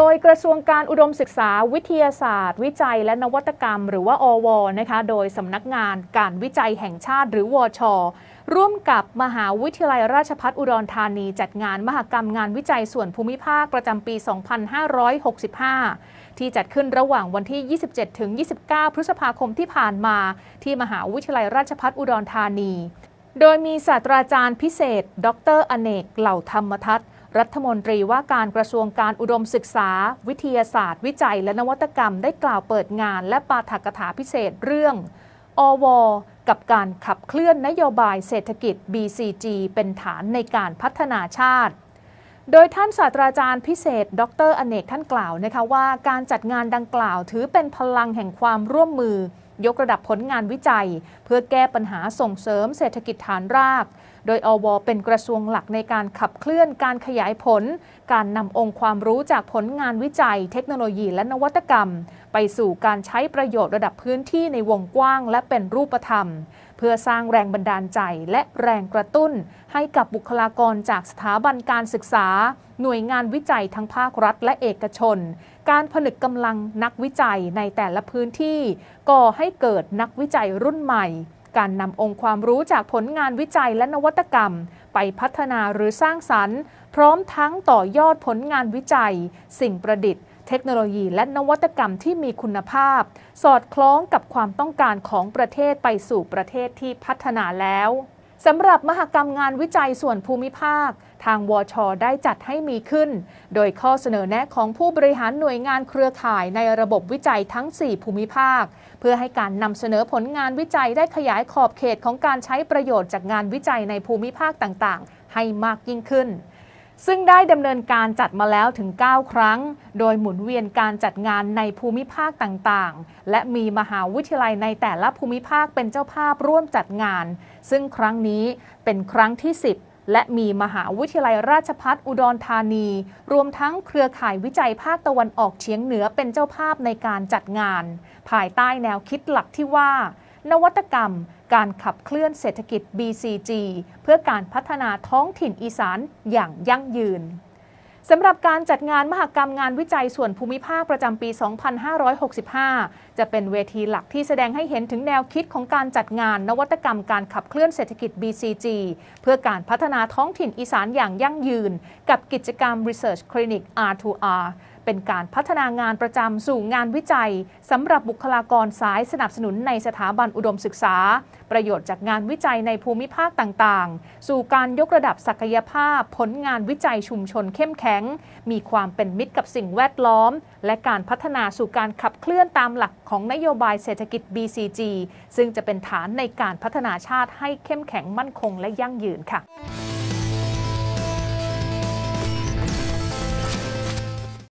โดยกระทรวงการอุดมศึกษา วิทยาศาสตร์ วิจัยและนวัตกรรม หรือว่า อว นะคะ โดยสำนักงานการวิจัยแห่งชาติ หรือวอชอร่วมกับมหาวิทยาลัยราชพัฒอุดรธานี จัดงานมหกรรมงานวิจัยส่วนภูมิภาคประจำปี 2565 ที่จัดขึ้นระหว่างวันที่ 27-29 พฤษภาคมที่ผ่านมา ที่มหาวิทยาลัยราชพัฒอุดรธานี โดยมีศาสตราจารย์พิเศษ ดรอเนกเหล่าธรรมทัศน์รัฐมนตรีว่าการกระทรวงการอุดมศึกษา วิทยาศาสตร์ วิจัยและนวัตกรรมได้กล่าวเปิดงานและปาฐกถาพิเศษเรื่อง อว กับการขับเคลื่อนนโยบายเศรษฐกิจ BCG เป็นฐานในการพัฒนาชาติ โดยท่านศาสตราจารย์พิเศษ ดรอเนกท่านกล่าวนะคะว่าการจัดงานดังกล่าวถือเป็นพลังแห่งความร่วมมือยกระดับผลงานวิจัย เพื่อแก้ปัญหาส่งเสริมเศรษฐกิจฐานราก โดย อว เป็นกระทรวงหลักในการขับเคลื่อนการขยายผล การนำองค์ความรู้จากผลงานวิจัย เทคโนโลยีและนวัตกรรมไปสู่การใช้ประโยชน์ระดับพื้นที่ในวงกว้างและเป็นรูปธรรม เพื่อสร้างแรงบันดาลใจและแรงกระตุ้น ให้กับบุคลากรจากสถาบันการศึกษา หน่วยงานวิจัยทั้งภาครัฐ และเอกชน การผนึกกำลังนักวิจัยในแต่ละพื้นที่ก่อให้เกิดนักวิจัยรุ่นใหม่ การนำองค์ความรู้จากผลงานวิจัยและนวัตกรรม ไปพัฒนาหรือสร้างสรรค์ พร้อมทั้งต่อยอดผลงานวิจัย สิ่งประดิษฐ์เทคโนโลยีและนวัตกรรมที่มีคุณภาพ สอดคล้องกับความต้องการของประเทศไปสู่ประเทศที่พัฒนาแล้วสำหรับมหกรรมงานวิจัยส่วนภูมิภาค ทางวช ได้จัดให้มีขึ้น โดยข้อเสนอแนะของผู้บริหารหน่วยงานเครือข่ายในระบบวิจัยทั้ง 4 ภูมิภาค เพื่อให้การนำเสนอผลงานวิจัยได้ขยายขอบเขตของการใช้ประโยชน์จากงานวิจัยในภูมิภาคต่างๆ ให้มากยิ่งขึ้นซึ่งได้ดำเนินการจัดมาแล้วถึง 9 ครั้ง โดยหมุนเวียนการจัดงานในภูมิภาคต่าง ๆ และมีมหาวิทยาลัยในแต่ละภูมิภาคเป็นเจ้าภาพร่วมจัดงาน ซึ่งครั้งนี้เป็นครั้งที่ 10 และมีมหาวิทยาลัยราชพัฒอุดรธานี รวมทั้งเครือข่ายวิจัยภาคตะวันออกเฉียงเหนือเป็นเจ้าภาพในการจัดงานภายใต้แนวคิดหลักที่ว่านวัตกรรมการขับเคลื่อนเศรษฐกิจ BCG เพื่อการพัฒนาท้องถิ่นอีสานอย่างยั่งยืนสำหรับการจัดงานมหกรรมงานวิจัยส่วนภูมิภาคประจำปี 2565 จะเป็นเวทีหลักที่แสดงให้เห็นถึงแนวคิดของการจัดงานนวัตกรรมการขับเคลื่อนเศรษฐกิจ BCG เพื่อการพัฒนาท้องถิ่นอีสานอย่างยั่งยืน กับกิจกรรม Research Clinic R2R เป็นการพัฒนางานประจำสู่งานวิจัยสำหรับบุคลากรสายสนับสนุนในสถาบันอุดมศึกษา ประโยชน์จากงานวิจัยในภูมิภาคต่างๆ สู่การยกระดับศักยภาพผลงานวิจัยชุมชนเข้มแข็ง มีความเป็นมิตรกับสิ่งแวดล้อม และการพัฒนาสู่การขับเคลื่อนตามหลักของนโยบายเศรษฐกิจ BCG ซึ่งจะเป็นฐานในการพัฒนาชาติให้เข้มแข็งมั่นคงและยั่งยืนค่ะ